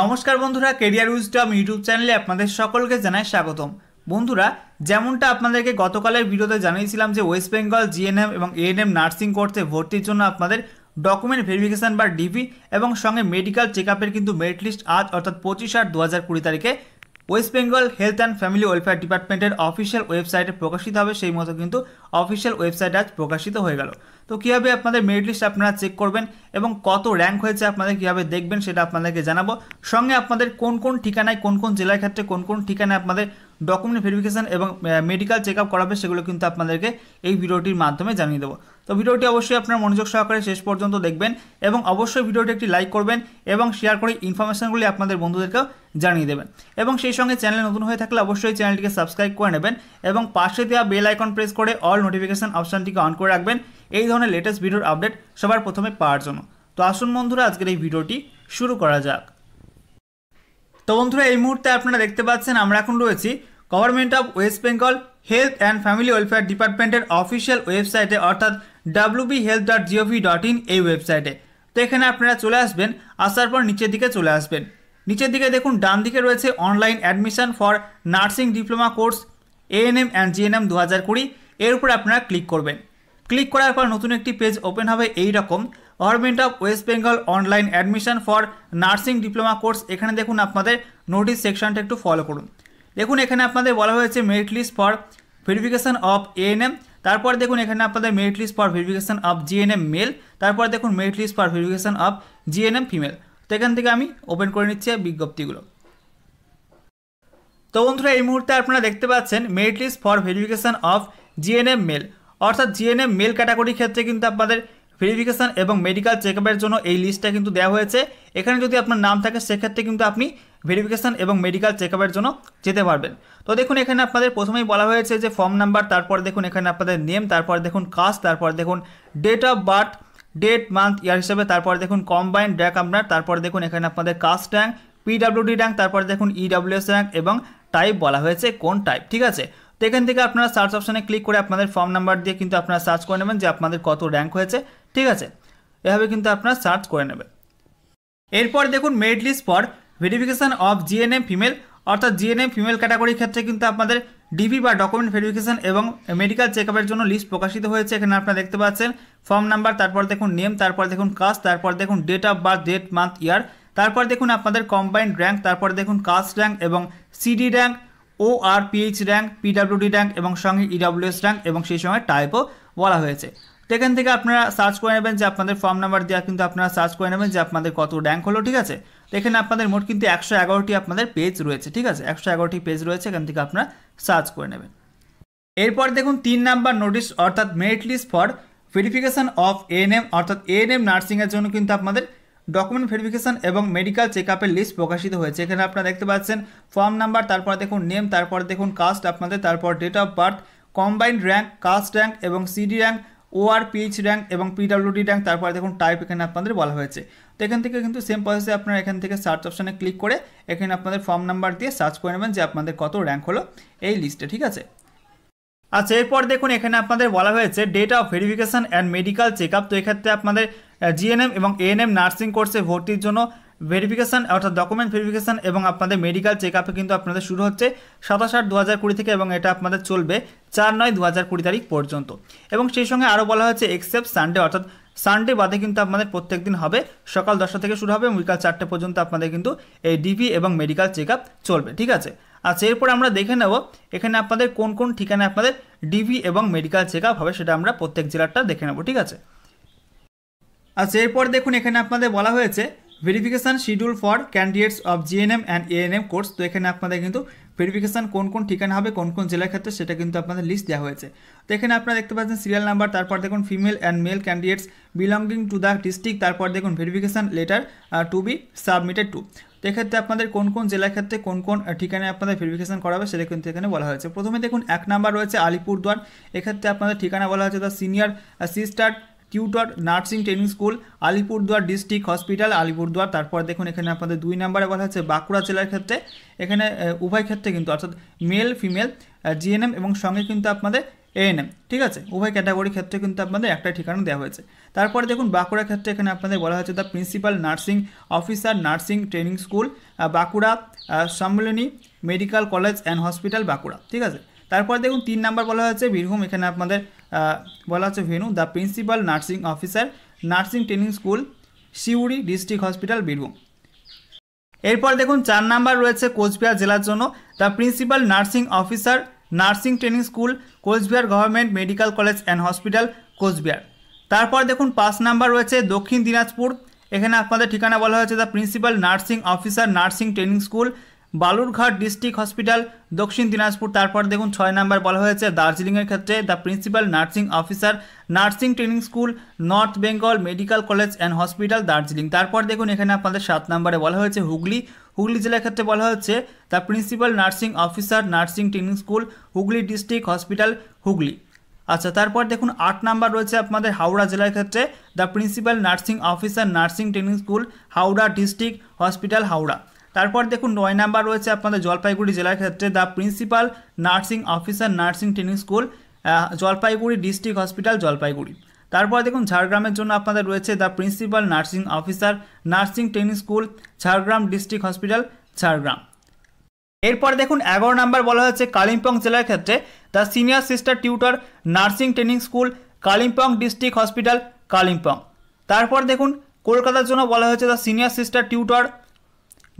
নমস্কার বন্ধুরা career wisdom YouTube চ্যানেলে আপনাদের সকলকে জানাই স্বাগতম বন্ধুরা যেমনটা আপনাদেরকে গতকালের ভিডিওতে জানিয়েছিলাম যে ওয়েস্ট বেঙ্গল জিএনএম এবং এএনএম নার্সিং কোর্সে ভর্তির জন্য আপনাদের ডকুমেন্ট ভেরিফিকেশান বা ডিপি এবং সঙ্গে মেডিকেল চেক আপের কিন্তু মেরিট লিস্ট আজ অর্থাৎ পঁচিশ আট দু হাজার কুড়ি তারিখে West Bengal health and family welfare ডিপার্টমেন্টের অফিসিয়াল ওয়েবসাইটে প্রকাশিত হবে সেই মতো কিন্তু অফিসিয়াল ওয়েবসাইট আজ প্রকাশিত হয়ে গেল তো কীভাবে আপনাদের মেরিট লিস্ট আপনারা চেক করবেন এবং কত র্যাঙ্ক হয়েছে আপনাদের কীভাবে দেখবেন সেটা আপনাদেরকে জানাবো সঙ্গে আপনাদের কোন কোন ঠিকানায় কোন কোন জেলার ক্ষেত্রে কোন কোন ঠিকানায় আপনাদের ডকুমেন্ট ভেরিফিকেশান এবং মেডিকেল চেক আপ করাবে সেগুলো কিন্তু আপনাদেরকে এই ভিডিওটির মাধ্যমে জানিয়ে দেবো তো ভিডিওটি অবশ্যই আপনার মনোযোগ সহকারে শেষ পর্যন্ত দেখবেন এবং অবশ্যই ভিডিওটি একটি লাইক করবেন এবং শেয়ার করে ইনফরমেশানগুলি আপনাদের বন্ধুদেরকেও জানিয়ে দেবেন এবং সেই সঙ্গে চ্যানেলে নতুন হয়ে থাকলে অবশ্যই চ্যানেলটিকে সাবস্ক্রাইব করে নেবেন এবং পাশে দেওয়া বেল আইকন প্রেস করে অল নোটিফিকেশান অপশানটিকে অন করে রাখবেন এই ধরনের লেটেস্ট ভিডিওর আপডেট সবার প্রথমে পাওয়ার জন্য তো আসুন বন্ধুরা আজকের এই ভিডিওটি শুরু করা যাক তো বন্ধুরা এই মুহূর্তে আপনারা দেখতে পাচ্ছেন আমরা এখন রয়েছি government of West Bengal health and family welfare ডিপার্টমেন্টের অফিসিয়াল ওয়েবসাইটে অর্থাৎ WB health dot GOV dot in এই ওয়েবসাইটে তো এখানে আপনারা চলে আসবেন আসার পর নিচের দিকে চলে আসবেন নিচের দিকে দেখুন ডান দিকে রয়েছে online admission for nursing diploma course ANM and GNM দু হাজার কুড়ি এর উপর আপনারা ক্লিক করবেন ক্লিক করার পর নতুন একটি পেজ ওপেন হবে এই রকম government of West Bengal online admission for nursing diploma course এখানে দেখুন আপনাদের নোটিশ সেকশনটা একটু ফলো করুন দেখুন এখানে আপনাদের বলা হয়েছে merit list for verification of ANM তারপর দেখুন এখানে আপনাদের merit list for verification of GNM male তারপর দেখুন merit list for verification of GNM female তো এখান থেকে আমি ওপেন করে নিচ্ছি বিজ্ঞপ্তিগুলো তো বন্ধুরা এই মুহূর্তে আপনারা দেখতে পাচ্ছেন merit list for verification of GNM male অর্থাৎ জিএনএম মেল ক্যাটাগরির ক্ষেত্রে কিন্তু আপনাদের ভেরিফিকেশান এবং মেডিকেল চেক জন্য এই লিস্টটা কিন্তু দেওয়া হয়েছে এখানে যদি আপনার নাম থাকে সেক্ষেত্রে কিন্তু আপনি ভেরিফিকেশান এবং মেডিকেল চেক জন্য যেতে পারবেন তো দেখুন এখানে আপনাদের প্রথমেই বলা হয়েছে যে ফর্ম নাম্বার তারপর দেখুন এখানে আপনাদের নেম তারপর দেখুন কাস্ট তারপর দেখুন date of birth date month year হিসেবে তারপর দেখুন কম্বাইন্ড ড্যাক আপনার তারপর দেখুন এখানে আপনাদের কাস্ট র্যাঙ্ক পিডাব্লিউডি র্যাঙ্ক তারপর দেখুন ইডাব্লিউএস র্যাঙ্ক এবং টাইপ বলা হয়েছে কোন টাইপ ঠিক আছে তো এখান থেকে আপনারা সার্চ অপশানে ক্লিক করে আপনাদের ফর্ম নাম্বার দিয়ে কিন্তু আপনারা সার্চ করে নেবেন যে আপনাদের কত র্যাঙ্ক হয়েছে ঠিক আছে এভাবে কিন্তু আপনারা সার্চ করে নেবে এরপর দেখুন merit list for verification of GNM female অর্থাৎ জিএনএম ফিমেল ক্যাটাগরির ক্ষেত্রে কিন্তু আপনাদের ডিভি বা ডকুমেন্ট ভেরিফিকেশান এবং মেডিকেল চেক জন্য লিস্ট প্রকাশিত হয়েছে এখানে আপনারা দেখতে পাচ্ছেন ফর্ম নাম্বার তারপর দেখুন নেম তারপর দেখুন কাস্ট তারপর দেখুন date of birth date month year তারপর দেখুন আপনাদের কম্বাইন্ড র্যাঙ্ক তারপর দেখুন কাস্ট র্যাঙ্ক এবং CD rank O R PH rank PWD rank এবং সঙ্গে ইডাব্লিউএস e র্যাঙ্ক এবং সেই সময় টাইপও বলা হয়েছে তো এখান থেকে আপনারা সার্চ করে নেবেন যে আপনাদের ফর্ম নাম্বার দেওয়া কিন্তু আপনারা সার্চ করে নেবেন যে আপনাদের কত র্যাঙ্ক হলো ঠিক আছে তো এখানে আপনাদের মোট কিন্তু একশো এগারোটি আপনাদের পেজ রয়েছে ঠিক আছে একশো এগারোটি পেজ রয়েছে এখান থেকে আপনারা সার্চ করে নেবেন এরপর দেখুন তিন নাম্বার নোটিশ অর্থাৎ merit list for verification of ANM অর্থাৎ এএনএম নার্সিংয়ের জন্য কিন্তু আপনাদের ডকুমেন্ট ভেরিফিকেশান এবং মেডিকেল চেক আপের লিস্ট প্রকাশিত হয়েছে এখানে আপনারা দেখতে পাচ্ছেন ফর্ম নাম্বার তারপর দেখুন নেম তারপর দেখুন কাস্ট আপনাদের তারপর date of birth combined rank caste rank এবং CD rank OR PH rank এবং পিডাব্লিউডি র্যাঙ্ক তারপরে দেখুন টাইপ এখানে আপনাদের বলা হয়েছে তো এখান থেকে কিন্তু সেম প্রসেসে আপনারা এখান থেকে সার্চ অপশানে ক্লিক করে এখানে আপনাদের ফর্ম নাম্বার দিয়ে সার্চ করে নেবেন যে আপনাদের কত র্যাঙ্ক হলো এই লিস্টে ঠিক আছে আচ্ছা এরপর দেখুন এখানে আপনাদের বলা হয়েছে date of verification and medical check up তো এক্ষেত্রে আপনাদের জিএনএম এবং এএনএম নার্সিং কোর্সে ভর্তির জন্য ভেরিফিকেশান অর্থাৎ ডকুমেন্ট ভেরিফিকেশান এবং আপনাদের মেডিকেল চেক আপে কিন্তু আপনাদের শুরু হচ্ছে সাতাশ আট দু হাজার কুড়ি থেকে এবং এটা আপনাদের চলবে চার নয় দু হাজার কুড়ি তারিখ পর্যন্ত এবং সেই সঙ্গে আরও বলা হয়েছে এক্সেপ্ট সানডে অর্থাৎ সানডে বাদে কিন্তু আপনাদের প্রত্যেক দিন হবে সকাল দশটা থেকে শুরু হবে এবং বিকাল চারটে পর্যন্ত আপনাদের কিন্তু এই ডিপি এবং মেডিকেল চেক চলবে ঠিক আছে আচ্ছা এরপর আমরা দেখে নেব এখানে আপনাদের কোন কোন ঠিকানায় আপনাদের ডিপি এবং মেডিকেল চেক হবে সেটা আমরা প্রত্যেক জেলারটা দেখে নেব ঠিক আছে আচ্ছা এরপর দেখুন এখানে আপনাদের বলা হয়েছে verification schedule for candidates of GNM and ANM course তো এখানে আপনাদের কিন্তু ভেরিফিকেশান কোন কোন ঠিকানা হবে কোন কোন জেলার ক্ষেত্রে সেটা কিন্তু আপনাদের লিস্ট দেওয়া হয়েছে তো এখানে আপনারা দেখতে পাচ্ছেন সিরিয়াল নাম্বার তারপর দেখুন female and male candidates belonging to the district তারপর দেখুন verification letter to be submitted to তো এক্ষেত্রে আপনাদের কোন কোন জেলার ক্ষেত্রে কোন কোন ঠিকানায় আপনাদের ভেরিফিকেশান করা হবে সেটা কিন্তু এখানে বলা হয়েছে প্রথমে দেখুন এক নাম্বার রয়েছে আলিপুরদুয়ার এক্ষেত্রে আপনাদের ঠিকানা বলা হয়েছে the senior sister tutor nursing training school Alipurduar district hospital Alipurduar তারপর দেখুন এখানে আপনাদের দুই নাম্বারে কথা হচ্ছে বাঁকুড়া জেলার ক্ষেত্রে এখানে উভয় ক্ষেত্রে কিন্তু অর্থাৎ মেল ফিমেল জিএনএম এবং সঙ্গে কিন্তু আপনাদের এএনএম ঠিক আছে উভয় ক্যাটাগরির ক্ষেত্রে কিন্তু আপনাদের একটা ঠিকানা দেওয়া হয়েছে তারপরে দেখুন বাঁকুড়া ক্ষেত্রে এখানে আপনাদের বলা হয়েছে the principal nursing officer nursing training school Bankura Sammilani medical college and hospital Bankura ঠিক আছে তারপর দেখুন তিন নাম্বার বলা হয়েছে বীরভূম এখানে আপনাদের বলা হচ্ছে venue the principal nursing officer nursing training school Suri district hospital Birbhum এরপর দেখুন চার নাম্বার রয়েছে কোচবিহার জেলার জন্য the principal nursing officer nursing training school Coochbehar government medical college and hospital Coochbehar তারপর দেখুন পাঁচ নাম্বার রয়েছে দক্ষিণ দিনাজপুর এখানে আপনাদের ঠিকানা বলা হয়েছে the principal nursing officer nursing training school Balurghat district hospital Dakshin Dinajpur তারপর দেখুন ছয় নাম্বার বলা হয়েছে দার্জিলিংয়ের ক্ষেত্রে the principal nursing officer nursing training school north Bengal medical college and hospital Darjeeling তারপর দেখুন এখানে আপনাদের সাত নম্বরে বলা হয়েছে হুগলি হুগলি জেলার ক্ষেত্রে বলা হচ্ছে the principal nursing officer nursing training school Hooghly district hospital Hooghly আচ্ছা তারপর দেখুন আট নাম্বার রয়েছে আপনাদের হাওড়া জেলার ক্ষেত্রে the principal nursing officer nursing training school Howrah district hospital Howrah তারপর দেখুন নয় নাম্বার রয়েছে আপনাদের জলপাইগুড়ি জেলার ক্ষেত্রে the principal nursing officer nursing training school Jalpaiguri district hospital Jalpaiguri তারপর দেখুন ঝাড়গ্রামের জন্য আপনাদের রয়েছে the principal nursing officer nursing training school Jhargram district hospital Jhargram এরপর দেখুন এগারো নাম্বার বলা হয়েছে কালিম্পং জেলার ক্ষেত্রে the senior sister tutor nursing training school Kalimpong district hospital Kalimpong তারপর দেখুন কলকাতার জন্য বলা হয়েছে the senior sister tutor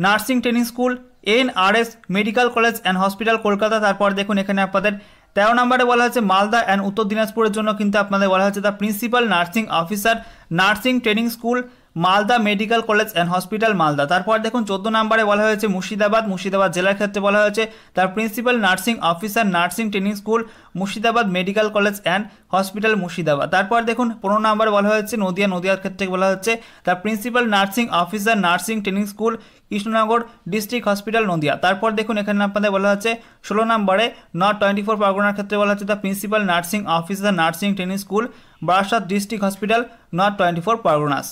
nursing training school NRS medical college and hospital Kolkata তারপর দেখুন এখানে আপনাদের তেরো নম্বরে বলা হয়েছে মালদা অ্যান্ড উত্তর দিনাজপুরের জন্য কিন্তু আপনাদের বলা হয়েছে the principal nursing officer nursing training school Malda medical college and hospital Malda তারপর দেখুন চোদ্দ নম্বরে বলা হয়েছে মুর্শিদাবাদ মুর্শিদাবাদ জেলার ক্ষেত্রে বলা হয়েছে তার principal nursing officer nursing training school Murshidabad medical college and hospital Murshidabad তারপর দেখুন পনেরো নম্বরে বলা হয়েছে নদিয়া নদিয়ার ক্ষেত্রে বলা হচ্ছে তার principal nursing officer nursing training school Krishnanagar district hospital Nadia তারপর দেখুন এখানে আপনাদের বলা হচ্ছে ষোলো নম্বরে নর্থ টোয়েন্টি ফোর পারগনার ক্ষেত্রে বলা হচ্ছে তার principal nursing officer nursing training school Barasat district hospital north twenty four Parganas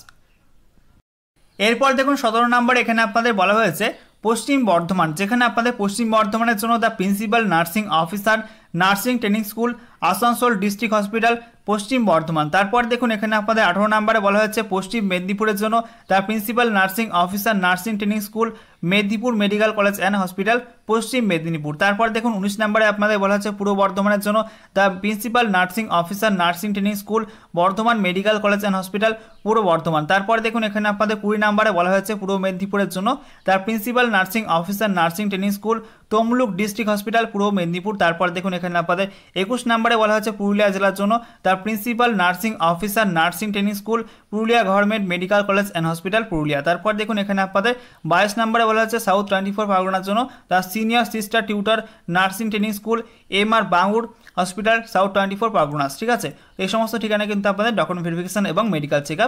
এরপর দেখুন সতেরো নম্বর এখানে আপনাদের বলা হয়েছে পশ্চিম বর্ধমান যেখানে আপনাদের পশ্চিম বর্ধমানের জন্য the principal nursing officer nursing training school Asansol district hospital Paschim Bardhaman তারপর দেখুন এখানে আপনাদের আঠারো নম্বরে বলা হয়েছে পশ্চিম মেদিনীপুরের জন্য তার principal nursing officer nursing training school Medinipur medical college and hospital Paschim Medinipur তারপর দেখুন উনিশ নম্বরে আপনাদের বলা হচ্ছে পূর্ব বর্ধমানের জন্য তার principal nursing officer nursing training school Bardhaman medical college and hospital Purba Bardhaman তারপর দেখুন এখানে আপনাদের কুড়ি নম্বরে বলা হয়েছে পূর্ব মেদিনীপুরের জন্য তার principal nursing officer nursing training school Tamluk district hospital Purba Medinipur তারপর দেখুন এখানে আপনাদের একুশ নাম্বারে বলা হয়েছে পুরুলিয়া জেলার জন্য তার principal nursing officer nursing training school Purulia government medical college and hospital Purulia তারপর দেখুন এখানে আপনাদের বাইশ নাম্বারে বলা হচ্ছে সাউথ টোয়েন্টি ফোর পারগনার জন্য তার senior sister tutor nursing training school M R Bangur hospital south twenty four Parganas ঠিক আছে এই সমস্ত ঠিকানা কিন্তু আপনাদের ডকুমেন্ট ভেরিফিকেশন এবং মেডিকেল চেক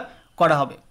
করা হবে